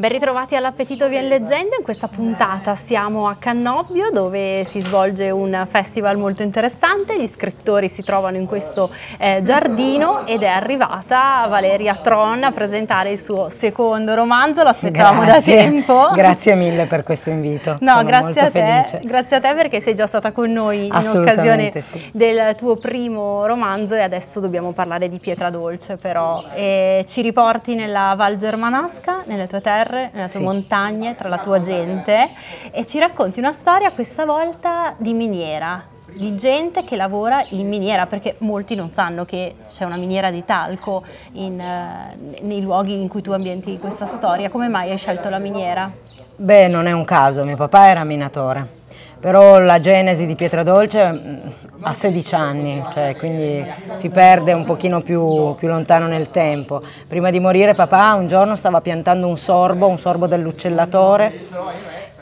Ben ritrovati all'Appetito Vien Leggendo, in questa puntata siamo a Cannobbio dove si svolge un festival molto interessante, gli scrittori si trovano in questo eh, giardino ed è arrivata Valeria Tron a presentare il suo secondo romanzo, l'aspettavamo da tempo. Grazie mille per questo invito, no, Sono grazie a te, felice. Grazie a te perché sei già stata con noi in occasione sì. del tuo primo romanzo e adesso dobbiamo parlare di Pietra Dolce però. E ci riporti nella Val Germanasca, nelle tue terre terre, nella tua sì. montagna, tra la tua gente e ci racconti una storia questa volta di miniera di gente che lavora in miniera, perché molti non sanno che c'è una miniera di talco in, eh, nei luoghi in cui tu ambienti questa storia. Come mai hai scelto la miniera? Beh, non è un caso, mio papà era minatore però la genesi di Dolce mm, ha 16 anni, cioè, quindi si perde un pochino più, più, lontano nel tempo. Prima di morire papà un giorno stava piantando un sorbo, un sorbo dell'uccellatore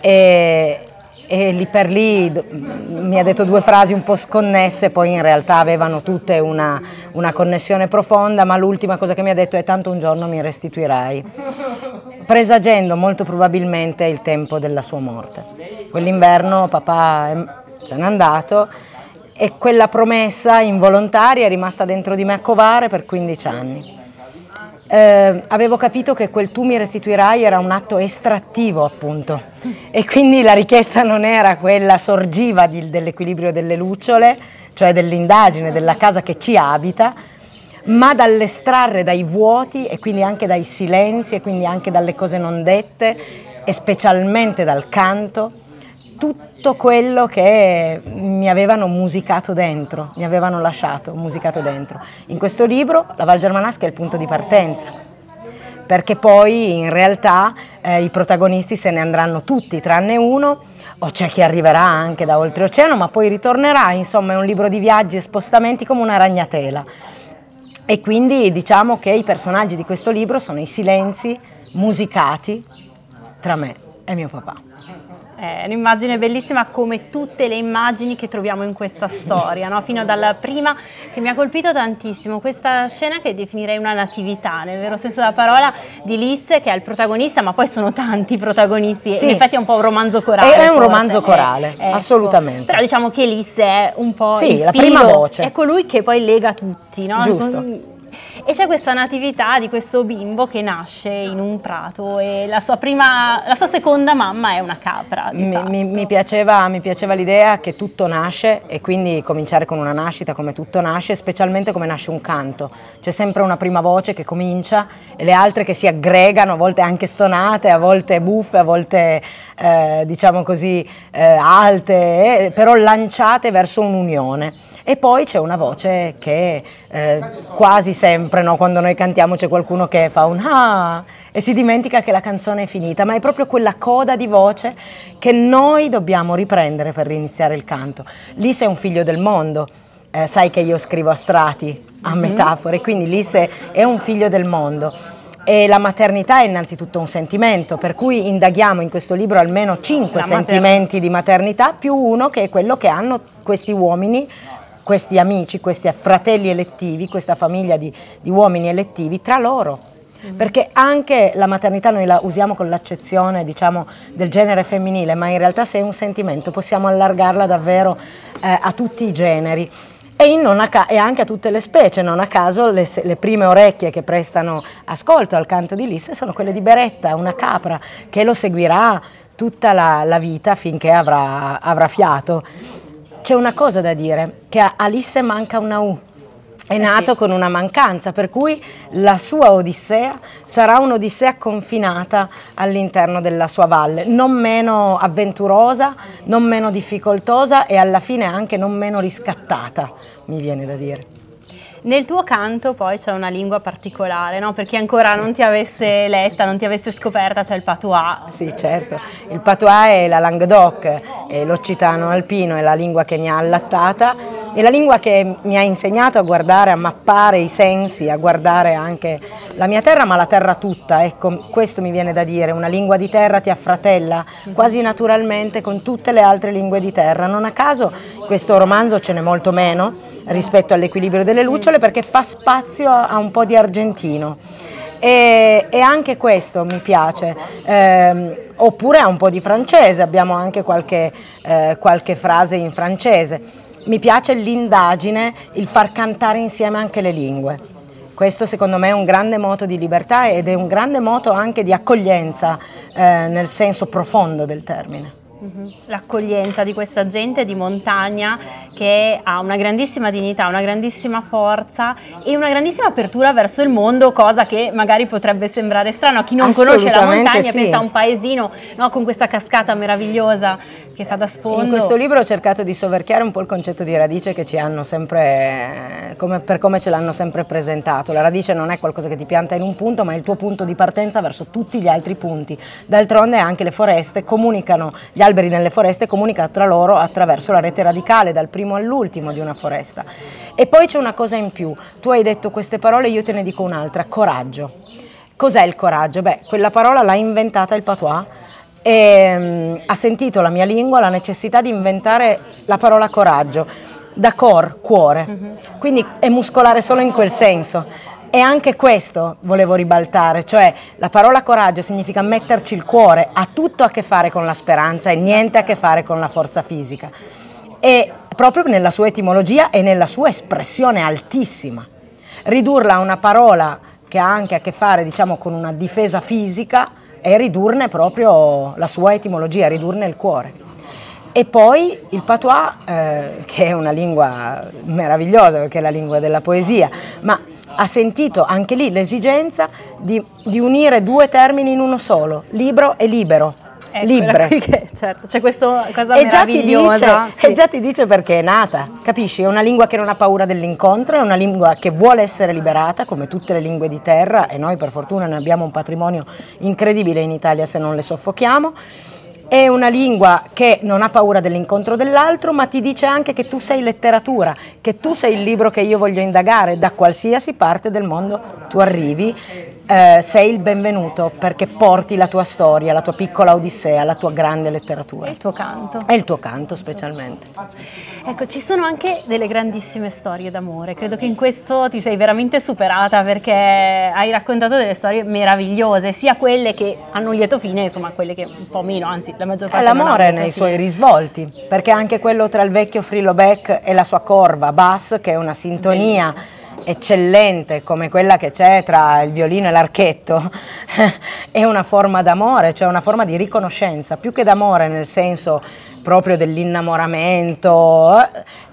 e, e lì per lì mi ha detto due frasi un po' sconnesse, poi in realtà avevano tutte una, una connessione profonda, ma l'ultima cosa che mi ha detto è tanto un giorno mi restituirai, presagendo molto probabilmente il tempo della sua morte. Quell'inverno papà se n'è andato e quella promessa involontaria è rimasta dentro di me a covare per 15 anni. Eh, avevo capito che quel tu mi restituirai era un atto estrattivo appunto e quindi la richiesta non era quella sorgiva dell'equilibrio delle lucciole, cioè dell'indagine della casa che ci abita, ma dall'estrarre dai vuoti e quindi anche dai silenzi e quindi anche dalle cose non dette e specialmente dal canto tutto quello che mi avevano musicato dentro, mi avevano lasciato musicato dentro. In questo libro la Val Germanasca è il punto di partenza perché poi in realtà eh, i protagonisti se ne andranno tutti tranne uno o c'è chi arriverà anche da oltreoceano ma poi ritornerà, insomma è un libro di viaggi e spostamenti come una ragnatela e quindi diciamo che i personaggi di questo libro sono i silenzi musicati tra me e mio papà. Eh, è un'immagine bellissima come tutte le immagini che troviamo in questa storia, no? fino dalla prima che mi ha colpito tantissimo, questa scena che definirei una natività, nel vero senso della parola, di Liz che è il protagonista, ma poi sono tanti i protagonisti, sì. in effetti è un po' un romanzo corale. È, un romanzo corale, eh, assolutamente. Però diciamo che Liz è un po' sì, la prima voce. è colui che poi lega tutti, no? Giusto. Con e c'è questa natività di questo bimbo che nasce in un prato e la sua, prima, la sua seconda mamma è una capra. Mi, mi, mi, piaceva, mi piaceva l'idea che tutto nasce e quindi cominciare con una nascita come tutto nasce, specialmente come nasce un canto. C'è sempre una prima voce che comincia e le altre che si aggregano, a volte anche stonate, a volte buffe, a volte eh, diciamo così eh, alte, eh, però lanciate verso un'unione. E poi c'è una voce che eh, quasi sempre, no, quando noi cantiamo, c'è qualcuno che fa un ah e si dimentica che la canzone è finita, ma è proprio quella coda di voce che noi dobbiamo riprendere per riniziare il canto. Lì sei un figlio del mondo. Eh, sai che io scrivo a strati, a mhm. metafore, quindi Lise è un figlio del mondo. E la maternità è innanzitutto un sentimento, per cui indaghiamo in questo libro almeno cinque sentimenti di maternità, più uno che è quello che hanno questi uomini questi amici, questi fratelli elettivi, questa famiglia di, di uomini elettivi tra loro. Mm. Perché anche la maternità noi la usiamo con l'accezione diciamo, del genere femminile, ma in realtà se è un sentimento possiamo allargarla davvero eh, a tutti i generi. E, e, anche a tutte le specie, non a caso le, le, prime orecchie che prestano ascolto al canto di Lisse sono quelle di Beretta, una capra che lo seguirà tutta la, la vita finché avrà, avrà fiato c'è una cosa da dire, che a Alisse manca una U. È eh nato con una mancanza, per cui la sua Odissea sarà un'Odissea confinata all'interno della sua valle, non meno avventurosa, non meno difficoltosa e alla fine anche non meno riscattata, mi viene da dire. Nel tuo canto poi c'è una lingua particolare, no? per chi ancora non ti avesse letta, non ti avesse scoperta, c'è cioè il patois. Sì, certo, il patois è la Languedoc, l'occitano alpino, è la lingua che mi ha allattata è la lingua che mi ha insegnato a guardare, a mappare i sensi, a guardare anche la mia terra, ma la terra tutta, ecco, questo mi viene da dire, una lingua di terra ti affratella quasi naturalmente con tutte le altre lingue di terra. Non a caso questo romanzo ce n'è molto meno rispetto all'equilibrio delle lucciole perché fa spazio a un po' di argentino. E, e, anche questo mi piace, eh, oppure a un po' di francese, abbiamo anche qualche, eh, qualche frase in francese mi piace l'indagine, il far cantare insieme anche le lingue. Questo secondo me è un grande moto di libertà ed è un grande moto anche di accoglienza eh, nel senso profondo del termine. L'accoglienza di questa gente di montagna che ha una grandissima dignità, una grandissima forza e una grandissima apertura verso il mondo, cosa che magari potrebbe sembrare strano a chi non conosce la montagna, sì. pensa a un paesino no, con questa cascata meravigliosa che fa da sfondo. In questo libro ho cercato di soverchiare un po' il concetto di radice che ci hanno sempre, come, per come ce l'hanno sempre presentato. La radice non è qualcosa che ti pianta in un punto, ma è il tuo punto di partenza verso tutti gli altri punti. D'altronde anche le foreste comunicano gli altri alberi nelle foreste comunica tra loro attraverso la rete radicale, dal primo all'ultimo di una foresta. E poi c'è una cosa in più, tu hai detto queste parole, io te ne dico un'altra, coraggio. Cos'è il coraggio? Beh, quella parola l'ha inventata il patois e um, ha sentito la mia lingua la necessità di inventare la parola coraggio da cor, cuore, mhm. quindi è muscolare solo in quel senso e anche questo volevo ribaltare, cioè la parola coraggio significa metterci il cuore, ha tutto a che fare con la speranza e niente a che fare con la forza fisica. E proprio nella sua etimologia e nella sua espressione altissima. Ridurla a una parola che ha anche a che fare, diciamo, con una difesa fisica è ridurne proprio la sua etimologia, ridurne il cuore. E poi il patois, eh, che è una lingua meravigliosa perché è la lingua della poesia, ma ha sentito anche lì l'esigenza di, di unire due termini in uno solo, libro e libero. Ecco, libre. Che, certo, c'è questa cosa e già, dice, sì. e già ti dice perché è nata, capisci? È una lingua che non ha paura dell'incontro, è una lingua che vuole essere liberata, come tutte le lingue di terra, e noi per fortuna ne abbiamo un patrimonio incredibile in Italia se non le soffochiamo. È una lingua che non ha paura dell'incontro dell'altro, ma ti dice anche che tu sei letteratura, che tu sei il libro che io voglio indagare, da qualsiasi parte del mondo tu arrivi eh, sei il benvenuto perché porti la tua storia, la tua piccola odissea, la tua grande letteratura. E il tuo canto. E il tuo canto specialmente. Ecco, ci sono anche delle grandissime storie d'amore, credo che in questo ti sei veramente superata perché hai raccontato delle storie meravigliose, sia quelle che hanno un lieto fine, insomma quelle che un po' meno, anzi la maggior parte... È l'amore nei fine. suoi risvolti, perché anche quello tra il vecchio Frillo Beck e la sua corva Bass, che è una sintonia... Bellissimo eccellente come quella che c'è tra il violino e l'archetto è una forma d'amore, cioè una forma di riconoscenza, più che d'amore nel senso proprio dell'innamoramento,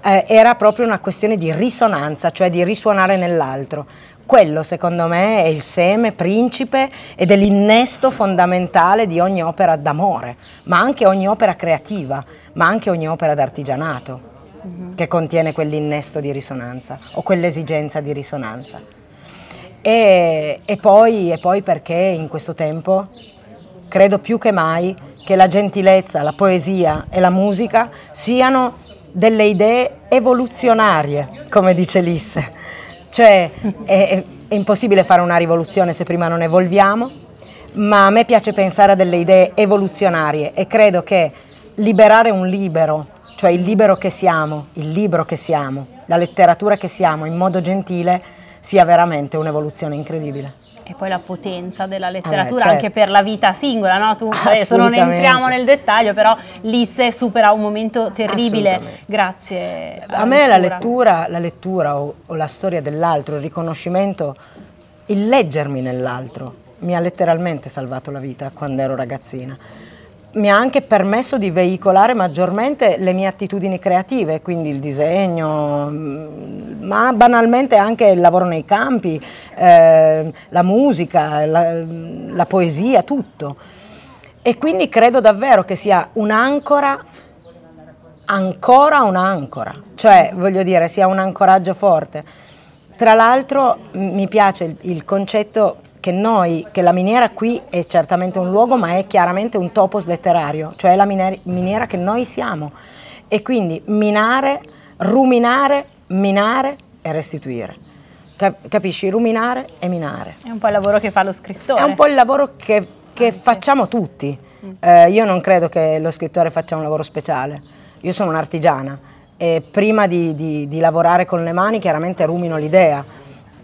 eh, era proprio una questione di risonanza, cioè di risuonare nell'altro. Quello secondo me è il seme principe ed è l'innesto fondamentale di ogni opera d'amore, ma anche ogni opera creativa, ma anche ogni opera d'artigianato. Mm-hmm. che contiene quell'innesto di risonanza o quell'esigenza di risonanza. E, e, poi, e poi perché in questo tempo credo più che mai che la gentilezza, la poesia e la musica siano delle idee evoluzionarie, come dice Lisse. Cioè è, è, impossibile fare una rivoluzione se prima non evolviamo, ma a me piace pensare a delle idee evoluzionarie e credo che liberare un libero cioè il libero che siamo, il libro che siamo, la letteratura che siamo in modo gentile sia veramente un'evoluzione incredibile. E poi la potenza della ah, letteratura ah, certo. anche per la vita singola, no? Tu adesso non entriamo nel dettaglio, però Lisse supera un momento terribile grazie A me La, lettura, la lettura, o, o la storia dell'altro, il riconoscimento, il leggermi nell'altro, mi ha letteralmente salvato la vita quando ero ragazzina mi ha anche permesso di veicolare maggiormente le mie attitudini creative, quindi il disegno, mm, ma banalmente anche il lavoro nei campi, eh, la musica, la, la poesia, tutto. E quindi credo davvero che sia un'ancora, ancora un'ancora, cioè voglio dire sia un ancoraggio forte. Tra l'altro mi piace il, il concetto che noi, che la miniera qui è certamente un luogo, ma è chiaramente un topos letterario, cioè la miniera che noi siamo. E quindi minare, ruminare, minare e restituire capisci, ruminare e minare. È un po' il lavoro che fa lo scrittore. È un po' il lavoro che, che facciamo tutti. Mm. Eh, io non credo che lo scrittore faccia un lavoro speciale, io sono un'artigiana e prima di, di, di lavorare con le mani chiaramente rumino l'idea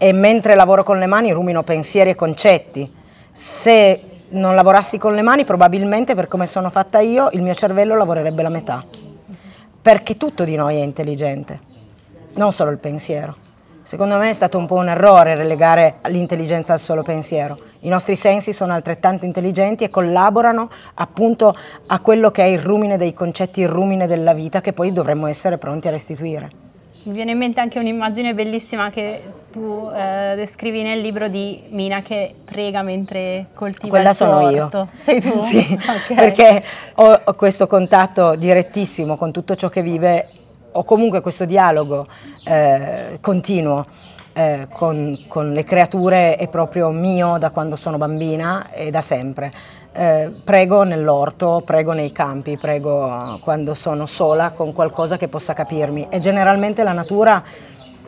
e mentre lavoro con le mani rumino pensieri e concetti. Se non lavorassi con le mani probabilmente per come sono fatta io il mio cervello lavorerebbe la metà, perché tutto di noi è intelligente, non solo il pensiero. Secondo me è stato un po' un errore relegare l'intelligenza al solo pensiero. I nostri sensi sono altrettanto intelligenti e collaborano appunto a quello che è il rumine dei concetti, il rumine della vita che poi dovremmo essere pronti a restituire. Mi viene in mente anche un'immagine bellissima che tu eh, descrivi nel libro di Mina che prega mentre coltiva Quella il sono io. Sei tu? Sì, okay. perché ho, ho questo contatto direttissimo con tutto ciò che vive, ho comunque questo dialogo eh, continuo. Eh, con, con le creature è proprio mio da quando sono bambina e da sempre eh, prego nell'orto, prego nei campi, prego quando sono sola con qualcosa che possa capirmi e generalmente la natura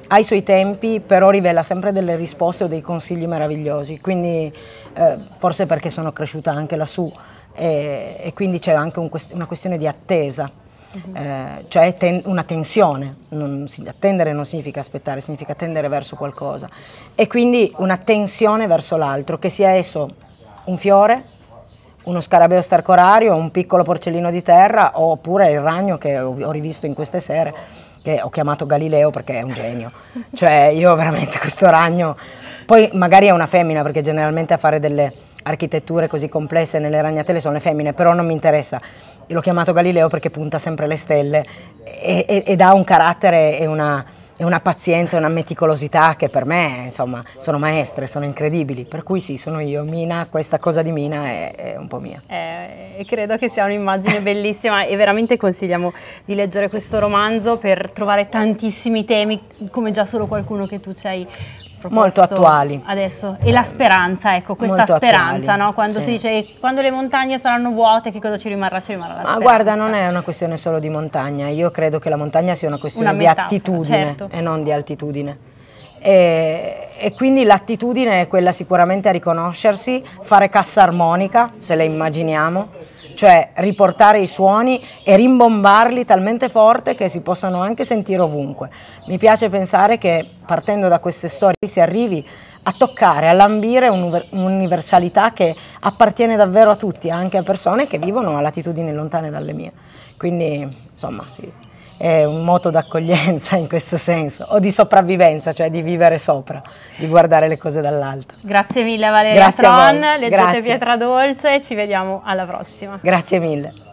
ha i suoi tempi, però rivela sempre delle risposte o dei consigli meravigliosi, quindi eh, forse perché sono cresciuta anche lassù e, e quindi c'è anche un quest una questione di attesa. Uh mm-hmm. -huh. eh, cioè ten una tensione, non, attendere non significa aspettare, significa tendere verso qualcosa e quindi una tensione verso l'altro, che sia esso un fiore, uno scarabeo starcorario, un piccolo porcellino di terra oppure il ragno che ho rivisto in queste sere che ho chiamato Galileo perché è un genio. Cioè io veramente questo ragno, poi magari è una femmina perché generalmente a fare delle architetture così complesse nelle ragnatele sono le femmine, però non mi interessa. L'ho chiamato Galileo perché punta sempre le stelle e, e, ed ha un carattere e una e una pazienza e una meticolosità che per me, insomma, sono maestre, sono incredibili. Per cui sì, sono io, Mina, questa cosa di Mina è, è un po' mia. Eh, credo che sia un'immagine bellissima e veramente consigliamo di leggere questo romanzo per trovare tantissimi temi, come già solo qualcuno che tu ci hai proposto molto attuali adesso e la speranza ecco questa molto speranza attuali, no? quando sì. si dice quando le montagne saranno vuote che cosa ci rimarrà ci rimarrà la ma speranza. guarda non è una questione solo di montagna io credo che la montagna sia una questione una metà, di attitudine certo. e non di altitudine e, e quindi l'attitudine è quella sicuramente a riconoscersi fare cassa armonica se la immaginiamo cioè riportare i suoni e rimbombarli talmente forte che si possano anche sentire ovunque. Mi piace pensare che partendo da queste storie si arrivi a toccare, a lambire un'universalità che appartiene davvero a tutti, anche a persone che vivono a latitudini lontane dalle mie. Quindi, insomma, sì è un moto d'accoglienza in questo senso, o di sopravvivenza, cioè di vivere sopra, di guardare le cose dall'alto. Grazie mille Valeria Grazie Tron, leggete Grazie. Pietra Dolce e ci vediamo alla prossima. Grazie mille.